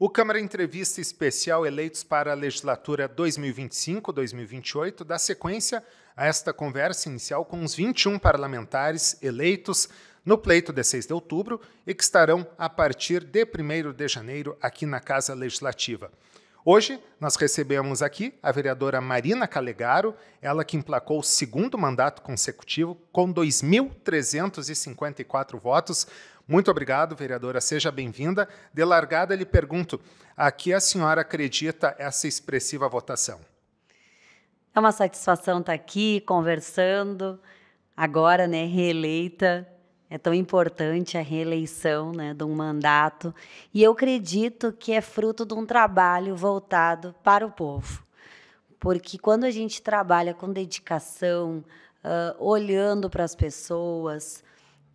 O Câmara entrevista especial eleitos para a legislatura 2025-2028 dá sequência a esta conversa inicial com os 21 parlamentares eleitos no pleito de 6 de outubro e que estarão a partir de 1 de janeiro aqui na Casa Legislativa. Hoje nós recebemos aqui a vereadora Marina Calegaro, ela que emplacou o segundo mandato consecutivo com 2.354 votos. Muito obrigado, vereadora, seja bem-vinda. De largada, lhe pergunto: a que a senhora acredita essa expressiva votação? É uma satisfação estar aqui conversando, agora, né, reeleita é tão importante a reeleição né, de um mandato. E eu acredito que é fruto de um trabalho voltado para o povo. Porque quando a gente trabalha com dedicação, uh, olhando para as pessoas,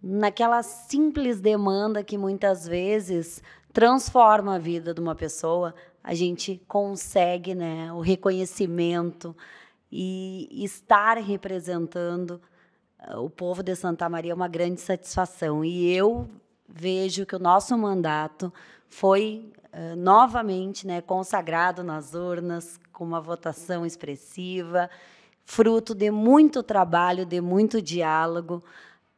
naquela simples demanda que muitas vezes transforma a vida de uma pessoa, a gente consegue né, o reconhecimento e estar representando ah, o povo de Santa Maria é uma grande satisfação. E eu vejo que o nosso mandato foi uh, novamente né, consagrado nas urnas, com uma votação expressiva, fruto de muito trabalho, de muito diálogo,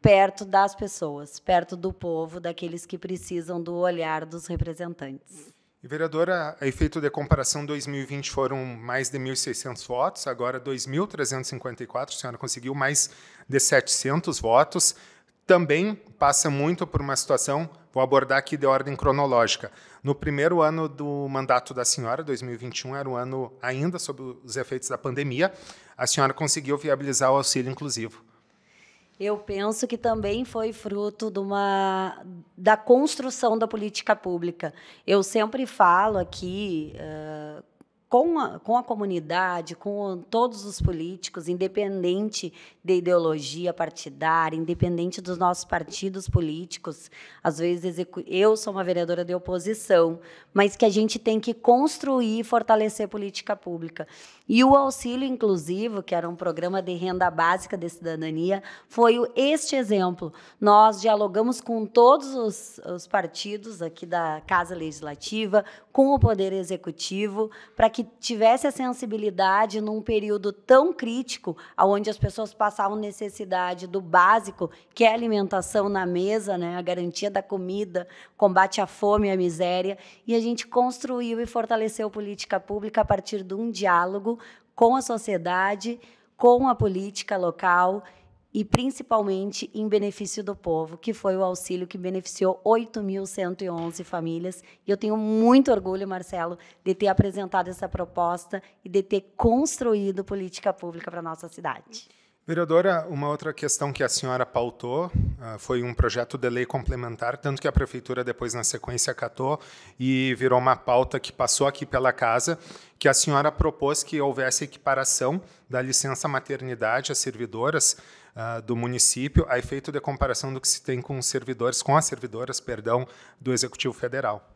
perto das pessoas, perto do povo, daqueles que precisam do olhar dos representantes. E, a, a efeito de comparação, 2020 foram mais de 1.600 votos, agora 2.354, a senhora conseguiu mais de 700 votos. Também passa muito por uma situação, vou abordar aqui de ordem cronológica. No primeiro ano do mandato da senhora, 2021, era um ano ainda sob os efeitos da pandemia, a senhora conseguiu viabilizar o auxílio inclusivo. Eu penso que também foi fruto de uma, da construção da política pública. Eu sempre falo aqui, uh, com a, com a comunidade, com todos os políticos, independente de ideologia partidária, independente dos nossos partidos políticos. Às vezes, eu sou uma vereadora de oposição, mas que a gente tem que construir e fortalecer política pública. E o auxílio inclusivo, que era um programa de renda básica de cidadania, foi este exemplo. Nós dialogamos com todos os, os partidos aqui da Casa Legislativa, com o Poder Executivo, para que tivesse a sensibilidade num período tão crítico, onde as pessoas passavam necessidade do básico, que é alimentação na mesa, né? a garantia da comida, combate à fome e à miséria. E a gente construiu e fortaleceu política pública a partir de um diálogo com a sociedade, com a política local e principalmente em benefício do povo, que foi o auxílio que beneficiou 8.111 famílias. E eu tenho muito orgulho, Marcelo, de ter apresentado essa proposta e de ter construído política pública para a nossa cidade. Vereadora, é uma outra questão que a senhora pautou uh, foi um projeto de lei complementar, tanto que a prefeitura depois na sequência acatou e virou uma pauta que passou aqui pela casa, que a senhora propôs que houvesse equiparação da licença maternidade às servidoras uh, do município, a efeito de comparação do que se tem com servidores, com as servidoras, perdão, do Executivo Federal.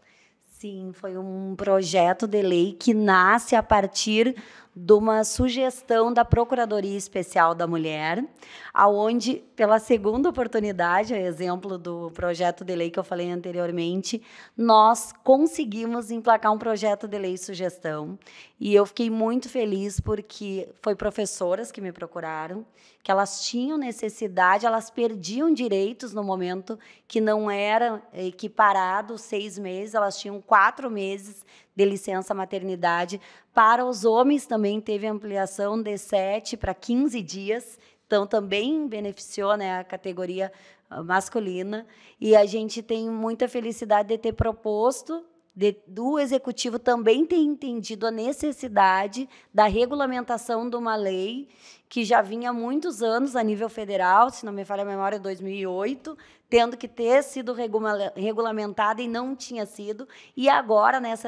Sim, foi um projeto de lei que nasce a partir de uma sugestão da Procuradoria Especial da Mulher, aonde pela segunda oportunidade, é exemplo do projeto de lei que eu falei anteriormente, nós conseguimos emplacar um projeto de lei sugestão. E eu fiquei muito feliz porque foi professoras que me procuraram, que elas tinham necessidade, elas perdiam direitos no momento que não era equiparado seis meses, elas tinham quatro meses de licença maternidade. Para os homens também teve ampliação de 7 para 15 dias. Então, também beneficiou né, a categoria ah, masculina. E a gente tem muita felicidade de ter proposto de, do executivo também tem entendido a necessidade da regulamentação de uma lei que já vinha há muitos anos a nível federal, se não me falha a memória, 2008, tendo que ter sido regula regulamentada e não tinha sido. E agora, nessa,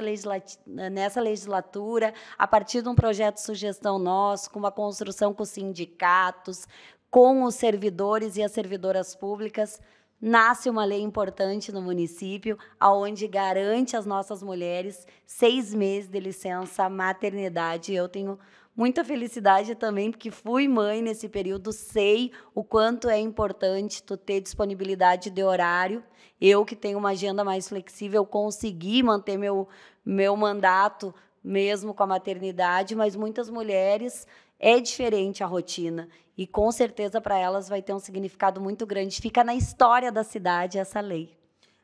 nessa legislatura, a partir de um projeto de sugestão nosso, com uma construção com os sindicatos, com os servidores e as servidoras públicas, nasce uma lei importante no município, aonde garante às nossas mulheres seis meses de licença maternidade. Eu tenho muita felicidade também, porque fui mãe nesse período, sei o quanto é importante tu ter disponibilidade de horário. Eu, que tenho uma agenda mais flexível, consegui manter meu, meu mandato mesmo com a maternidade, mas muitas mulheres é diferente a rotina e com certeza para elas vai ter um significado muito grande. Fica na história da cidade essa lei.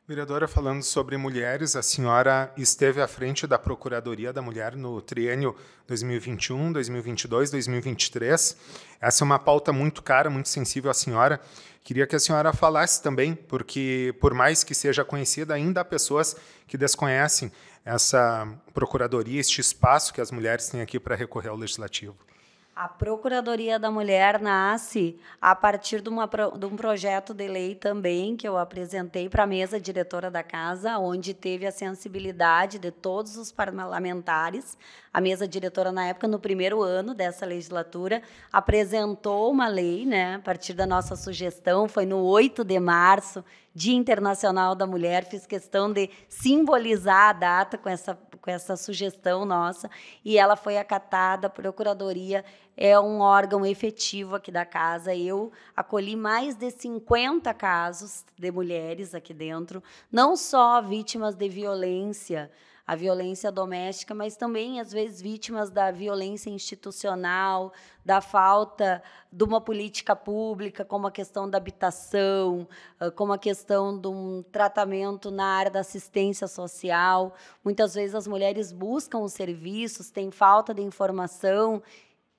Vereadora, falando sobre mulheres, a senhora esteve à frente da Procuradoria da Mulher no triênio 2021, 2022, 2023. Essa é uma pauta muito cara, muito sensível à senhora. Queria que a senhora falasse também, porque, por mais que seja conhecida, ainda há pessoas que desconhecem essa procuradoria, este espaço que as mulheres têm aqui para recorrer ao legislativo. A Procuradoria da Mulher nasce a partir de, uma, de um projeto de lei também que eu apresentei para a mesa diretora da casa, onde teve a sensibilidade de todos os parlamentares. A mesa diretora, na época, no primeiro ano dessa legislatura, apresentou uma lei, né, a partir da nossa sugestão, foi no 8 de março, Dia Internacional da Mulher, fiz questão de simbolizar a data com essa com essa sugestão nossa, e ela foi acatada. A Procuradoria é um órgão efetivo aqui da casa. Eu acolhi mais de 50 casos de mulheres aqui dentro, não só vítimas de violência a violência doméstica, mas também, às vezes, vítimas da violência institucional, da falta de uma política pública, como a questão da habitação, ah, como a questão de um tratamento na área da assistência social. Muitas vezes as mulheres buscam os serviços, têm falta de informação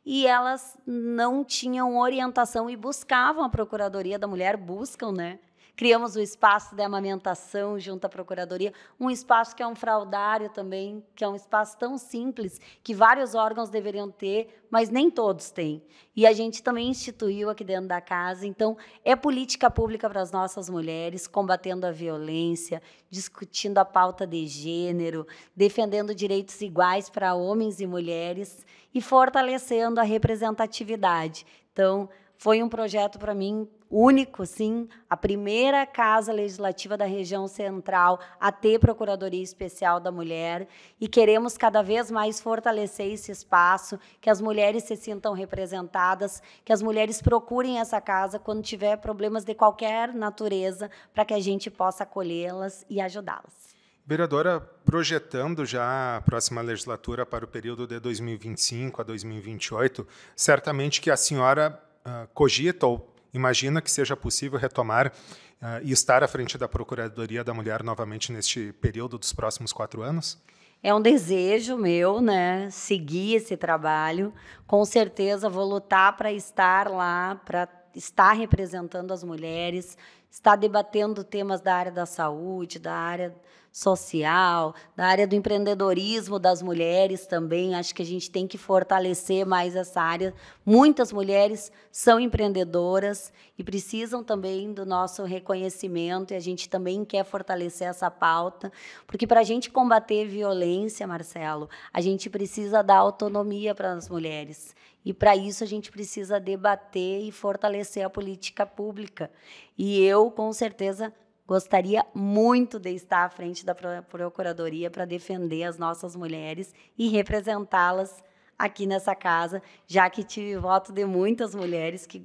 e elas não tinham orientação e buscavam a Procuradoria da Mulher, buscam, né? Criamos o espaço de amamentação junto à Procuradoria, um espaço que é um fraudário também, que é um espaço tão simples que vários órgãos deveriam ter, mas nem todos têm. E a gente também instituiu aqui dentro da casa. Então, é política pública para as nossas mulheres, combatendo a violência, discutindo a pauta de gênero, defendendo direitos iguais para homens e mulheres e fortalecendo a representatividade. Então, foi um projeto para mim único, sim, a primeira casa legislativa da região central a ter procuradoria especial da mulher e queremos cada vez mais fortalecer esse espaço, que as mulheres se sintam representadas, que as mulheres procurem essa casa quando tiver problemas de qualquer natureza, para que a gente possa acolhê-las e ajudá-las. Vereadora, projetando já a próxima legislatura para o período de 2025 a 2028, certamente que a senhora ah, cogita ou imagina que seja possível retomar uh, e estar à frente da Procuradoria da Mulher novamente neste período dos próximos quatro anos? É um desejo meu, né? Seguir esse trabalho. Com certeza vou lutar para estar lá, para estar representando as mulheres, estar debatendo temas da área da saúde, da área social, da área do empreendedorismo das mulheres também. Acho que a gente tem que fortalecer mais essa área. Muitas mulheres são empreendedoras e precisam também do nosso reconhecimento, e a gente também quer fortalecer essa pauta, porque para a gente combater violência, Marcelo, a gente precisa dar autonomia para as mulheres. E para isso a gente precisa debater e fortalecer a política pública. E eu, com certeza, Gostaria muito de estar à frente da Procuradoria para defender as nossas mulheres e representá-las aqui nessa casa, já que tive voto de muitas mulheres que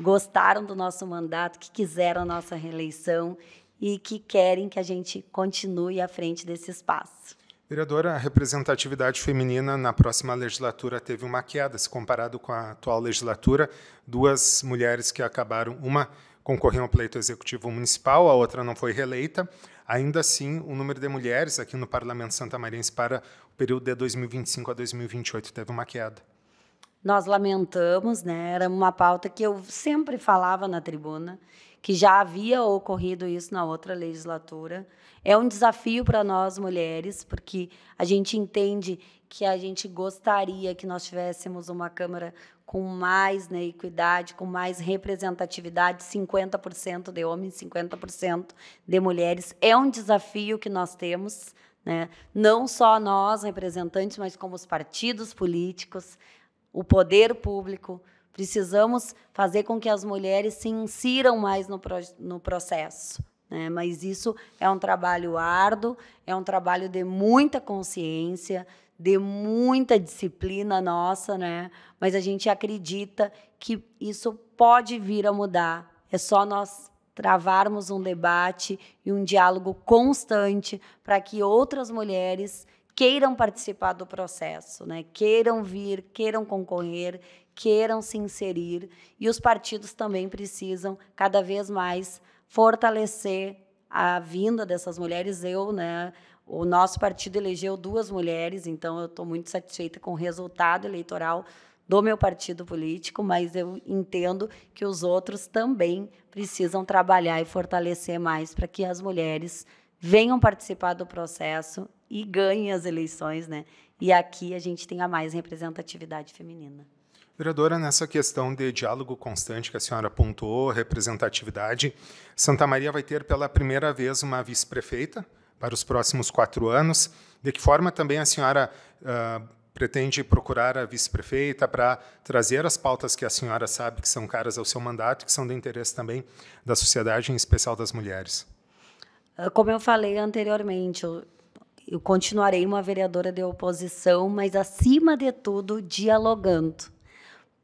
gostaram do nosso mandato, que quiseram a nossa reeleição e que querem que a gente continue à frente desse espaço. Vereadora, a representatividade feminina na próxima legislatura teve uma queda, se comparado com a atual legislatura, duas mulheres que acabaram, uma concorriam ao pleito executivo municipal, a outra não foi reeleita. Ainda assim, o número de mulheres aqui no Parlamento Santa Santamarense para o período de 2025 a 2028 teve uma queda. Nós lamentamos, né? Era uma pauta que eu sempre falava na tribuna que já havia ocorrido isso na outra legislatura. É um desafio para nós mulheres, porque a gente entende que a gente gostaria que nós tivéssemos uma Câmara com mais né, equidade, com mais representatividade, 50% de homens, 50% de mulheres. É um desafio que nós temos, né? não só nós, representantes, mas como os partidos políticos, o poder público, Precisamos fazer com que as mulheres se insiram mais no, pro, no processo. Né? Mas isso é um trabalho árduo, é um trabalho de muita consciência, de muita disciplina nossa, né? Mas a gente acredita que isso pode vir a mudar. É só nós travarmos um debate e um diálogo constante para que outras mulheres queiram participar do processo, né? Queiram vir, queiram concorrer, queiram se inserir e os partidos também precisam cada vez mais fortalecer a vinda dessas mulheres. Eu, né, o nosso partido elegeu duas mulheres, então eu estou muito satisfeita com o resultado eleitoral do meu partido político, mas eu entendo que os outros também precisam trabalhar e fortalecer mais para que as mulheres venham participar do processo e ganhem as eleições, né? E aqui a gente tenha mais representatividade feminina. Vereadora, nessa questão de diálogo constante que a senhora apontou, representatividade, Santa Maria vai ter pela primeira vez uma vice-prefeita para os próximos quatro anos. De que forma também a senhora uh, pretende procurar a vice-prefeita para trazer as pautas que a senhora sabe que são caras ao seu mandato e que são do interesse também da sociedade, em especial das mulheres? Ah, como eu falei anteriormente, eu eu continuarei uma vereadora de oposição, mas acima de tudo dialogando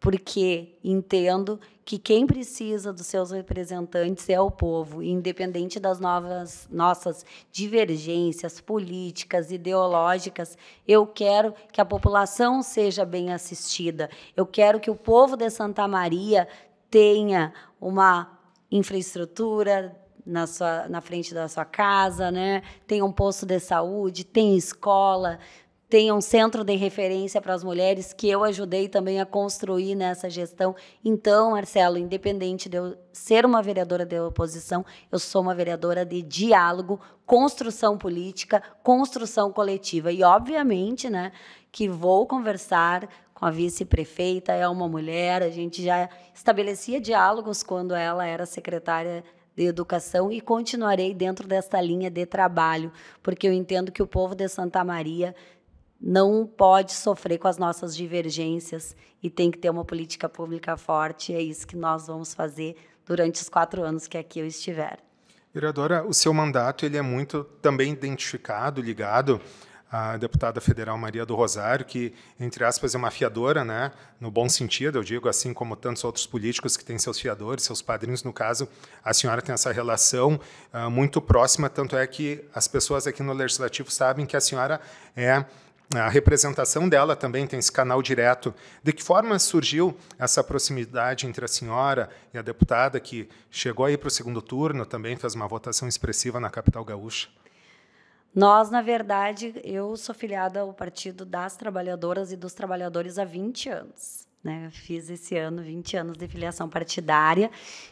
porque entendo que quem precisa dos seus representantes é o povo, independente das novas nossas divergências políticas, ideológicas. Eu quero que a população seja bem assistida. Eu quero que o povo de Santa Maria tenha uma infraestrutura na, sua, na frente da sua casa, né? Tem um posto de saúde, tem escola, tem um centro de referência para as mulheres que eu ajudei também a construir nessa gestão. Então, Marcelo, independente de eu ser uma vereadora de oposição, eu sou uma vereadora de diálogo, construção política, construção coletiva. E, obviamente, né, que vou conversar com a vice-prefeita, é uma mulher, a gente já estabelecia diálogos quando ela era secretária de educação e continuarei dentro desta linha de trabalho, porque eu entendo que o povo de Santa Maria não pode sofrer com as nossas divergências e tem que ter uma política pública forte. É isso que nós vamos fazer durante os quatro anos que aqui eu estiver. Vereadora, o seu mandato ele é muito também identificado, ligado à deputada federal Maria do Rosário, que, entre aspas, é uma fiadora, né? no bom sentido, eu digo, assim como tantos outros políticos que têm seus fiadores, seus padrinhos, no caso, a senhora tem essa relação uh, muito próxima, tanto é que as pessoas aqui no Legislativo sabem que a senhora é a representação dela também tem esse canal direto. De que forma surgiu essa proximidade entre a senhora e a deputada que chegou aí para o segundo turno, também fez uma votação expressiva na capital gaúcha? Nós, na verdade, eu sou filiada ao Partido das Trabalhadoras e dos Trabalhadores há 20 anos. Né? Fiz esse ano 20 anos de filiação partidária.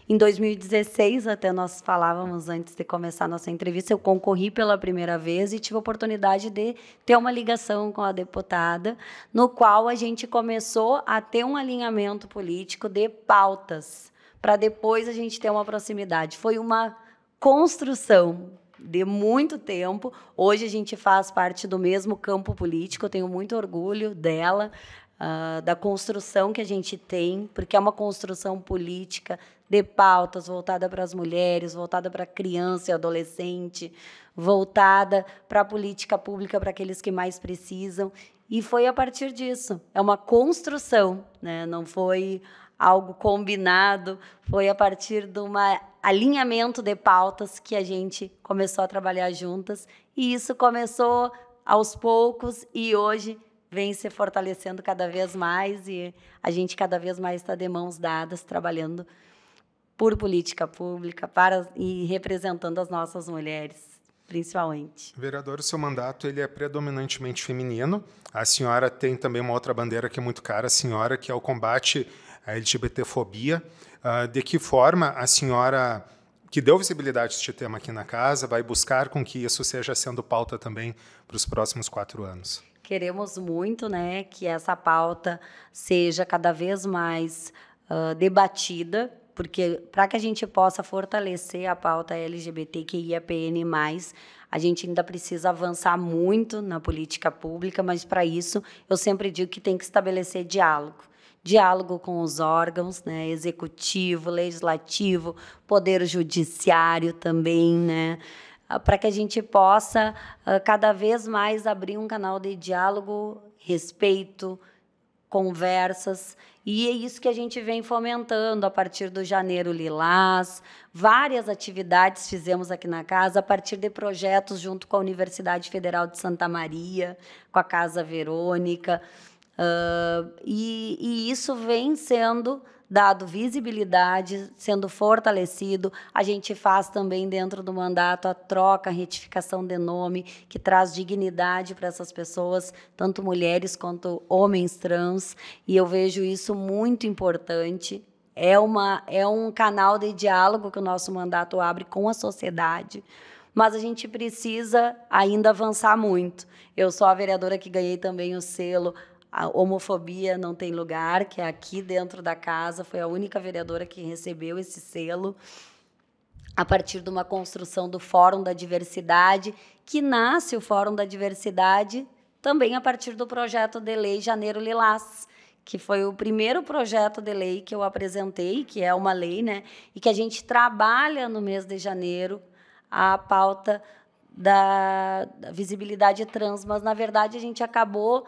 Em 2016, até nós falávamos antes de começar a nossa entrevista, eu concorri pela primeira vez e tive a oportunidade de ter uma ligação com a deputada, no qual a gente começou a ter um alinhamento político de pautas, para depois a gente ter uma proximidade. Foi uma construção de muito tempo. Hoje a gente faz parte do mesmo campo político, eu tenho muito orgulho dela uh, da construção que a gente tem, porque é uma construção política de pautas voltada para as mulheres, voltada para a criança e adolescente, voltada para a política pública para aqueles que mais precisam. E foi a partir disso. É uma construção, né? não foi algo combinado, foi a partir de um alinhamento de pautas que a gente começou a trabalhar juntas. E isso começou aos poucos e hoje vem se fortalecendo cada vez mais e a gente cada vez mais está de mãos dadas trabalhando por política pública para e representando as nossas mulheres principalmente. Vereador, o seu mandato ele é predominantemente feminino. A senhora tem também uma outra bandeira que é muito cara, a senhora, que é o combate à LGBTfobia. Uh, ah, de que forma a senhora, que deu visibilidade a este tema aqui na casa, vai buscar com que isso seja sendo pauta também para os próximos quatro anos? Queremos muito né, que essa pauta seja cada vez mais uh, debatida, porque para que a gente possa fortalecer a pauta LGBTQIAPN+, a gente ainda precisa avançar muito na política pública, mas para isso eu sempre digo que tem que estabelecer diálogo diálogo com os órgãos, né, executivo, legislativo, poder judiciário também, né, ah, para que a gente possa ah, cada vez mais abrir um canal de diálogo, respeito, conversas. E é isso que a gente vem fomentando a partir do Janeiro Lilás. Várias atividades fizemos aqui na casa, a partir de projetos junto com a Universidade Federal de Santa Maria, com a Casa Verônica. Uh, e, e isso vem sendo dado visibilidade, sendo fortalecido. A gente faz também dentro do mandato a troca, a retificação de nome, que traz dignidade para essas pessoas, tanto mulheres quanto homens trans, e eu vejo isso muito importante. É, uma, é um canal de diálogo que o nosso mandato abre com a sociedade mas a gente precisa ainda avançar muito. Eu sou a vereadora que ganhei também o selo a homofobia não tem lugar, que é aqui dentro da casa, foi a única vereadora que recebeu esse selo a partir de uma construção do Fórum da Diversidade, que nasce o Fórum da Diversidade também a partir do projeto de lei Janeiro Lilás, que foi o primeiro projeto de lei que eu apresentei, que é uma lei, né, e que a gente trabalha no mês de janeiro a pauta da visibilidade trans, mas na verdade a gente acabou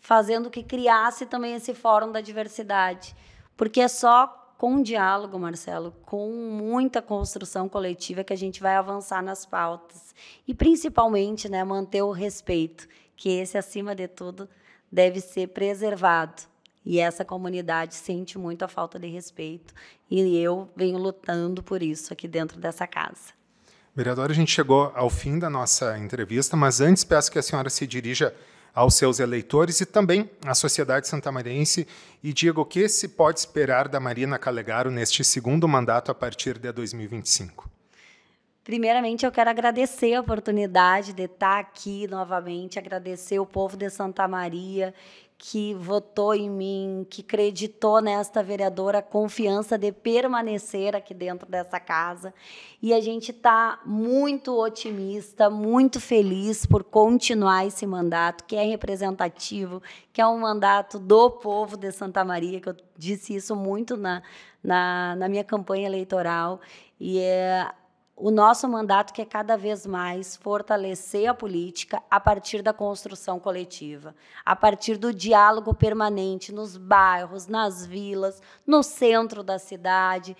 fazendo que criasse também esse fórum da diversidade. Porque é só com diálogo, Marcelo, com muita construção coletiva que a gente vai avançar nas pautas. E principalmente, né, manter o respeito, que esse acima de tudo deve ser preservado. E essa comunidade sente muito a falta de respeito, e eu venho lutando por isso aqui dentro dessa casa. Vereadora, a gente chegou ao fim da nossa entrevista, mas antes peço que a senhora se dirija aos seus eleitores e também à sociedade santamariense e diga o que se pode esperar da Marina Calegaro neste segundo mandato a partir de 2025. Primeiramente, eu quero agradecer a oportunidade de estar aqui novamente, agradecer o povo de Santa Maria que votou em mim, que acreditou nesta vereadora, a confiança de permanecer aqui dentro dessa casa. E a gente está muito otimista, muito feliz por continuar esse mandato, que é representativo, que é um mandato do povo de Santa Maria, que eu disse isso muito na, na, na minha campanha eleitoral. E é, o nosso mandato que é cada vez mais fortalecer a política a partir da construção coletiva, a partir do diálogo permanente nos bairros, nas vilas, no centro da cidade,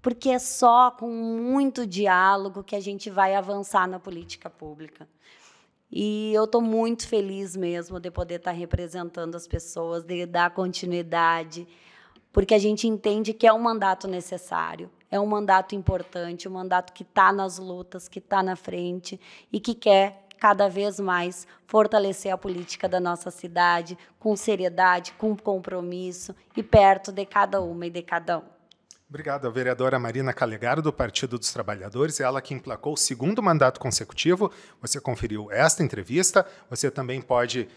porque é só com muito diálogo que a gente vai avançar na política pública. E eu estou muito feliz mesmo de poder estar tá representando as pessoas, de dar continuidade porque a gente entende que é um mandato necessário, é um mandato importante, um mandato que está nas lutas, que está na frente e que quer cada vez mais fortalecer a política da nossa cidade com seriedade, com compromisso e perto de cada uma e de cada um. Obrigado, a vereadora Marina Calegaro, do Partido dos Trabalhadores, ela que emplacou o segundo mandato consecutivo. Você conferiu esta entrevista, você também pode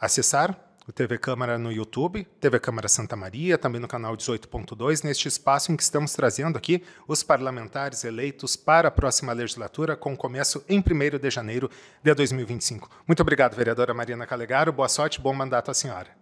acessar o TV Câmara no YouTube, TV Câmara Santa Maria, também no canal 18.2, neste espaço em que estamos trazendo aqui os parlamentares eleitos para a próxima legislatura, com começo em 1 de janeiro de 2025. Muito obrigado, vereadora Marina Calegaro. Boa sorte, bom mandato à senhora.